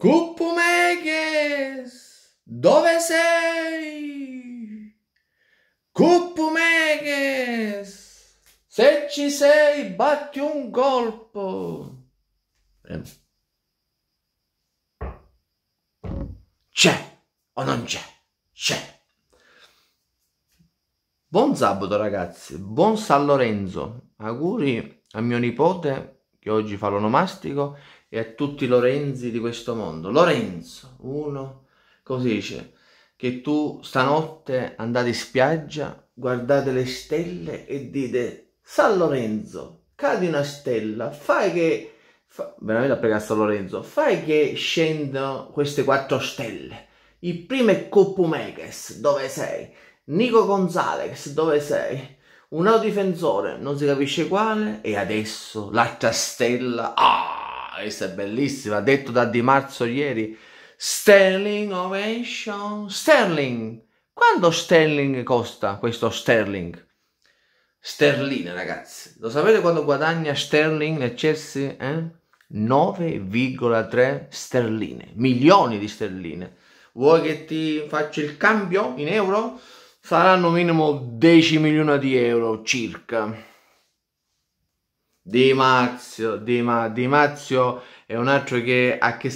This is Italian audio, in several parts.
Cuppumeges, dove sei? Cuppumeges, se ci sei batti un colpo. Ehm. C'è o non c'è? C'è. Buon sabato ragazzi, buon San Lorenzo. Auguri a mio nipote che oggi fa l'onomastico e a tutti i Lorenzi di questo mondo. Lorenzo, uno, così dice, che tu stanotte andate in spiaggia, guardate le stelle e dite, San Lorenzo, cadi una stella, fai che, fa, veramente a pregare San Lorenzo, fai che scendano queste quattro stelle. Il primo è Copumeges, dove sei? Nico Gonzalez, dove sei? Un altro difensore, non si capisce quale, e adesso l'altra stella, ah, questa è bellissima, detto da Di Marzo ieri. Sterling Ovation. Sterling. Quanto Sterling costa questo Sterling? Sterline, ragazzi. Lo sapete quando guadagna Sterling nel Chelsea? Eh? 9,3 sterline, milioni di sterline. Vuoi che ti faccia il cambio in euro? Saranno minimo 10 milioni di euro circa. Di Mazio, Di, Ma, di Mazio è un altro che, ha che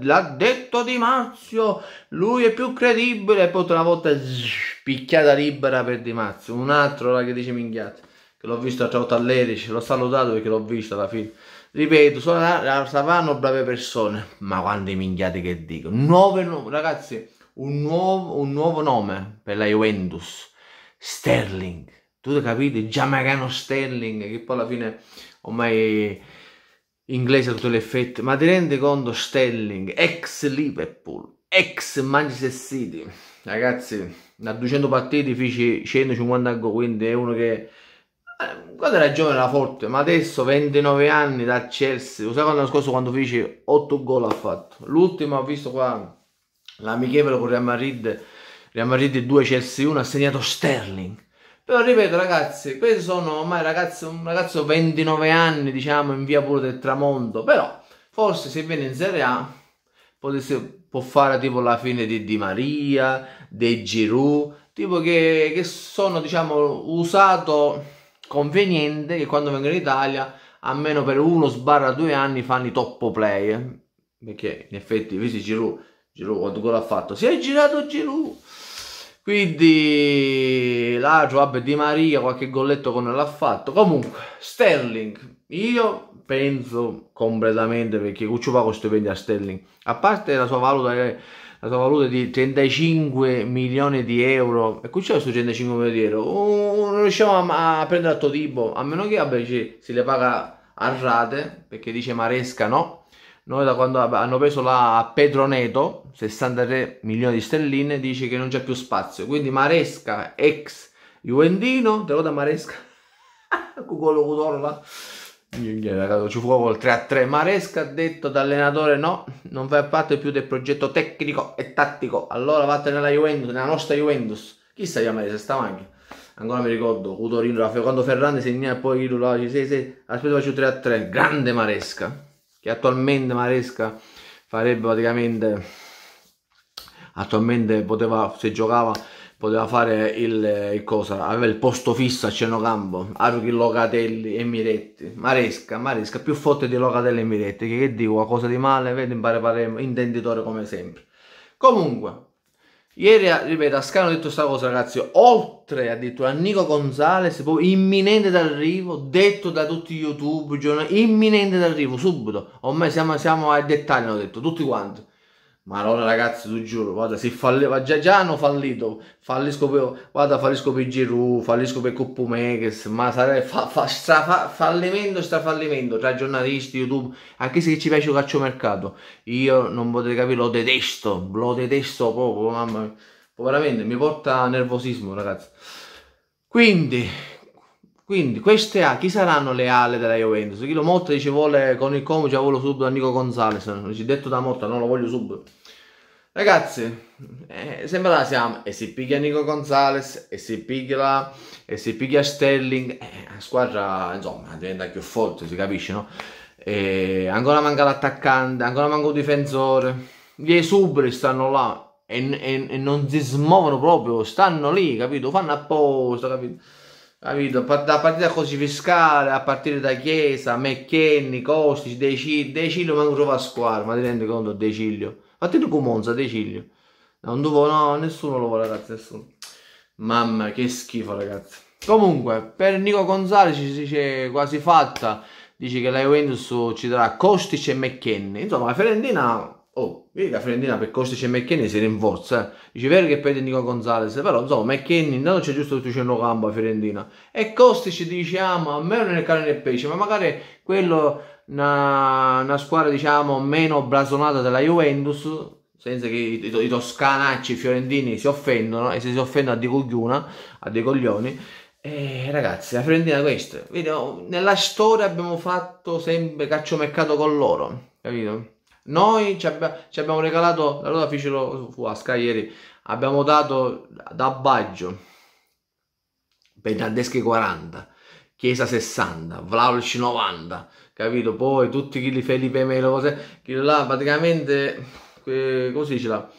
l'ha detto Di Mazio, lui è più credibile, e poi una volta zzz, picchiata libera per Di Mazio, un altro là, che dice minchiate, che l'ho visto l'altra volta all'Erici, l'ho salutato perché l'ho visto alla fine. Ripeto, sono la Savano brave persone, ma quante minchiate che dico, Nuove, no, ragazzi, un nuovo, un nuovo nome per la Juventus, Sterling tu capite, Giamagano Sterling, che poi alla fine ormai inglese a tutti gli effetti, ma ti rendi conto Sterling, ex Liverpool, ex Manchester City, ragazzi, da 200 partite fece 150 gol, quindi è uno che eh, quando era giovane era forte, ma adesso 29 anni da Chelsea, lo sai l'anno scorso quando fece 8 gol ha fatto, l'ultimo ho visto qua l'amichevole con Real Madrid, Real Madrid 2 Chelsea 1 ha segnato Sterling, però ripeto, ragazzi, questi sono ormai ragazzo, un ragazzo 29 anni, diciamo, in via pure del tramonto. Però forse se viene in Serie A potesse, può fare tipo la fine di Di Maria, De Giroud, tipo che, che sono, diciamo, usato conveniente che quando vengono in Italia almeno per uno sbarra due anni fanno i top player. Eh. Perché in effetti, visi Giroud, Giroud quanto ha fatto? Si è girato Giroud! Quindi la Joab Di Maria qualche golletto con l'ha fatto. Comunque, Sterling, io penso completamente perché Cucciupa costa stipendio a Sterling. A parte la sua valuta, eh, la sua valuta di 35 milioni di euro, e Cucciupa questo 35 milioni di euro, uh, non riusciamo a, a prendere altro tipo, a meno che vabbè, si le paga a rate, perché dice Maresca no. Noi da quando hanno preso la Pedroneto, 63 milioni di sterline, dice che non c'è più spazio. Quindi Maresca, ex Juventino, te lo da Maresca, con quello Cudorla. Ci fu col 3-3. a Maresca ha detto da allenatore no, non fai parte più del progetto tecnico e tattico. Allora vattene nella Juventus, nella nostra Juventus. Chissà io Maresca stava anche. Ancora mi ricordo, Cudorino, quando Ferrante segnava e poi Chirulava, sì, sì, aspetta faccio 3-3. a Grande Maresca che attualmente Maresca farebbe praticamente attualmente poteva se giocava poteva fare il, il cosa aveva il posto fisso a Cenocampo Aruchi Locatelli e Miretti Maresca Maresca più forte di Locatelli e Miretti che, che dico qualcosa di male vedo impareremo intenditore come sempre comunque Ieri, ripeto, a Scano ho detto questa cosa, ragazzi. Oltre addirittura a Nico Gonzalez, poi imminente d'arrivo, detto da tutti i YouTube, imminente d'arrivo, subito. Ormai siamo, siamo ai dettagli, hanno detto, tutti quanti. Ma allora ragazzi, tu giuro, guarda, se falleva, già, già hanno fallito, fallisco per, guarda, fallisco per Giroud, fallisco per Coppomakers, ma sarebbe fa, fa, stra, fa, fallimento, strafallimento tra giornalisti, YouTube, anche se ci piace il calciomercato, io non potete capire, lo detesto, lo detesto proprio, mamma mia, veramente, mi porta nervosismo ragazzi. Quindi, quindi queste A, chi saranno le A della Juventus? Chi lo Motta dice vuole con il Como, ci ah, vuole subito Nico Gonzalez. Dice detto da Motta, non lo voglio subito. Ragazzi, eh, sembra la siamo e si piglia Nico Gonzalez e si piglia, e si piglia Sterling, eh, la squadra insomma diventa più forte, si capisce no? E ancora manca l'attaccante, ancora manca un difensore, gli esuberi stanno là e, e, e non si smuovono proprio, stanno lì, capito? Fanno apposta, capito? Capito? Da partita così fiscale, a partire da Chiesa, McKenny, Costici, De Ciglio, De manco trova squadra, ma ti rendi conto De Ciglio? Ma te con Monza, De Non devo, no, nessuno lo vuole ragazzi, nessuno. Mamma, che schifo ragazzi. Comunque, per Nico Gonzalez si dice quasi fatta, dice che la Juventus ci darà Costici e McKenny. Insomma, la Fiorentina Oh, vedi che la Fiorentina per Kostic c'è McKenny si rinforza. Eh? Dice vero che perde Nico Gonzalez, però insomma McKenny non c'è giusto c'è il campo a Fiorentina. E Kostic dice diciamo, ah ma a me non è il cane del pesce, ma magari quello una, una squadra diciamo meno blasonata della Juventus, senza che i, i, i toscanacci fiorentini si offendano, e se si offendono a dei cogliona, a dei coglioni. Eh, ragazzi, la Fiorentina è questa. Vedi, nella storia abbiamo fatto sempre calcio mercato con loro, capito? Noi ci, abbia, ci abbiamo regalato, la ruota fecero fu a Sky ieri, abbiamo dato da Baggio, Bernardeschi 40, Chiesa 60, Vlaovic 90, capito? Poi tutti quelli Felipe Melo, cose, là praticamente, così come si dice là?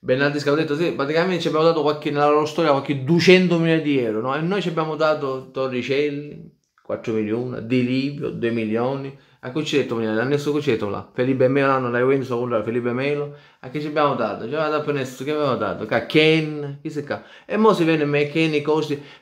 Bernardeschi ha detto sì, praticamente ci abbiamo dato qualche, nella loro storia qualche 200 milioni di euro, no? E noi ci abbiamo dato Torricelli, 4 milioni, Di Livio, 2 milioni. A cui ci ha detto, a nessuno ci ha detto là, Felipe Melo, hanno la Juventus a Felipe Melo, a che ci abbiamo dato? Ci abbiamo dato nessuno, che abbiamo dato? Che Ken, chissà che. E mo si vede me Ken,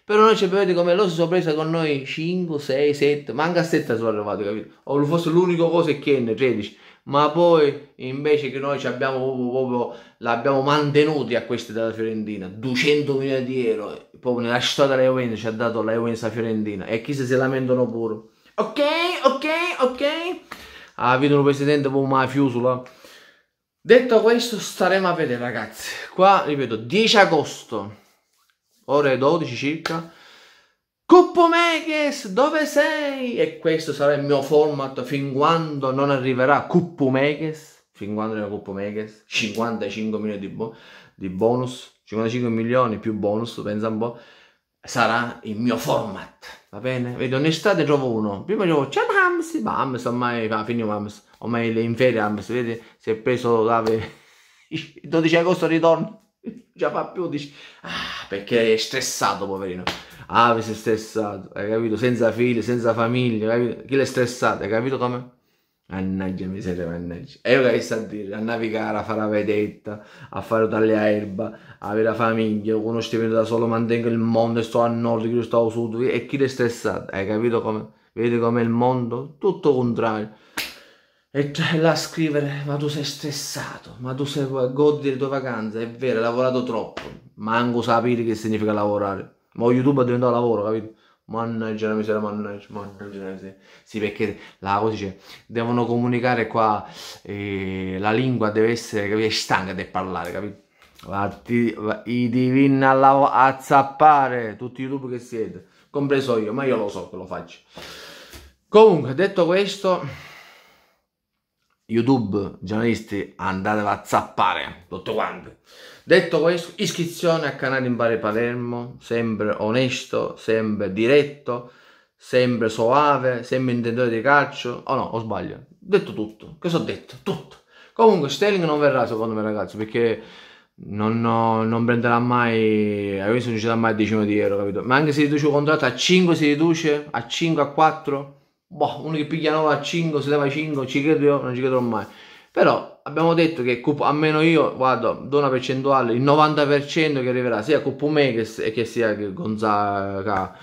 però noi ci vedete come loro si sono presi con noi 5, 6, 7, manca 7 sono arrivati, capito? O forse l'unico cosa è Ken, 13 ma poi invece che noi abbiamo proprio, proprio l'abbiamo mantenuti a questi della Fiorentina 200 milioni di euro proprio nella storia della Juventus ci ha dato la Juventus a Fiorentina e chi se si lamentano pure ok ok ok ah vedono presidente proprio mafioso là detto questo staremo a vedere ragazzi qua ripeto 10 agosto ore 12 circa Cuppo Megas, dove sei? E questo sarà il mio format fin quando non arriverà Cuppo Megas, fin quando non arriverà Cuppo Megas, 55 milioni di, bo- di, bonus, 55 milioni più bonus, pensa un po', sarà il mio format, va bene? Vedo in estate trovo uno, prima dicevo c'è Hams, ma Hams ormai, ma ah, finito Hams, ormai le inferi Hams, vedete, si è preso la... il 12 agosto ritorno, già fa più, dice, ah, perché è stressato poverino ah sei stressato, hai capito? Senza figli, senza famiglia, capito? Chi l'è stressato, hai capito come? Mannaggia miseria, mannaggia. E io che sta a dire? A navigare, a fare la vedetta, a fare dalle erba, a avere la famiglia, con uno stipendio da solo mantengo il mondo, sto a nord, io sto a sud, e chi l'è stressato, hai capito come? Vedi com'è il mondo? Tutto contrario. E là a scrivere, ma tu sei stressato, ma tu sei godi le tue vacanze, è vero, hai lavorato troppo, manco sapere che significa lavorare. Ma YouTube è diventato lavoro, capito? Mannaggia la miseria, mannaggia, mannaggia la miseria. Sì, perché la cosa dice, devono comunicare qua, eh, la lingua deve essere, capito? È stanca di parlare, capito? Vatti, va, i divini alla, a zappare, tutti YouTube che siete, compreso io, ma io lo so che lo faccio. Comunque, detto questo... YouTube, giornalisti, andate a zappare tutto quanto. Detto questo, iscrizione al canale Impare Palermo, sempre onesto, sempre diretto, sempre soave, sempre intenditore di calcio. Oh no, ho sbaglio. Detto tutto. Cosa ho detto? Tutto. Comunque Sterling non verrà secondo me ragazzi, perché non, no, non prenderà mai, a eh, questo non ci sarà mai decimo di euro, capito? Ma anche se riduce il contratto a 5 si riduce, a 5, a 4 boh, uno che piglia 9 a 5, si leva 5, ci credo io, non ci credo mai. Però abbiamo detto che almeno io, guardo, do una percentuale, il 90% che arriverà sia a Cupumè che, che sia Gonzaga,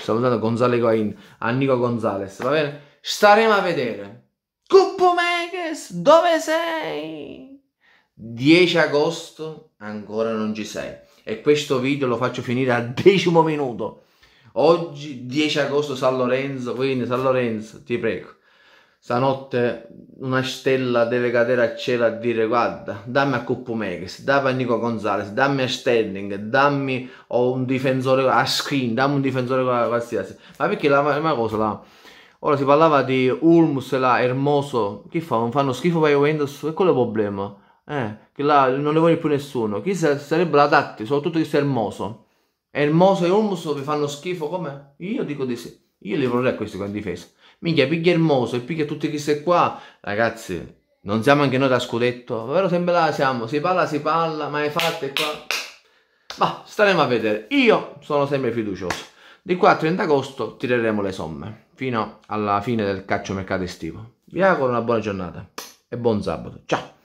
stavo usando Gonzale Coin, a Nico Gonzales, va bene? Staremo a vedere. Cupumekes, dove sei? 10 agosto, ancora non ci sei. E questo video lo faccio finire al decimo minuto. Oggi 10 agosto San Lorenzo, quindi San Lorenzo, ti prego. Stanotte una stella deve cadere a cielo a dire guarda, dammi a Coppo Megas, dammi a Nico Gonzalez, dammi a Sterling, dammi o un difensore a screen, dammi un difensore qualsiasi. Ma perché la prima cosa la... Ora si parlava di Ulmus, là, Hermoso, che fa? Non fanno schifo per Juventus? E quello è il problema. Eh, che là non ne vuole più nessuno. Chi sarebbe la Tatti? Soprattutto chi è Hermoso e il Moso e il Olmus vi fanno schifo come? Io dico di sì. Io li vorrei a questi qua in difesa. Minchia, piglia il Moso e piglia tutti questi qua. Ragazzi, non siamo anche noi da scudetto. Però sempre là siamo. Si parla, si parla, ma è fatto e qua. Ma staremo a vedere. Io sono sempre fiducioso. Di qua a 30 agosto tireremo le somme. Fino alla fine del calcio mercato estivo. Vi auguro una buona giornata e buon sabato. Ciao!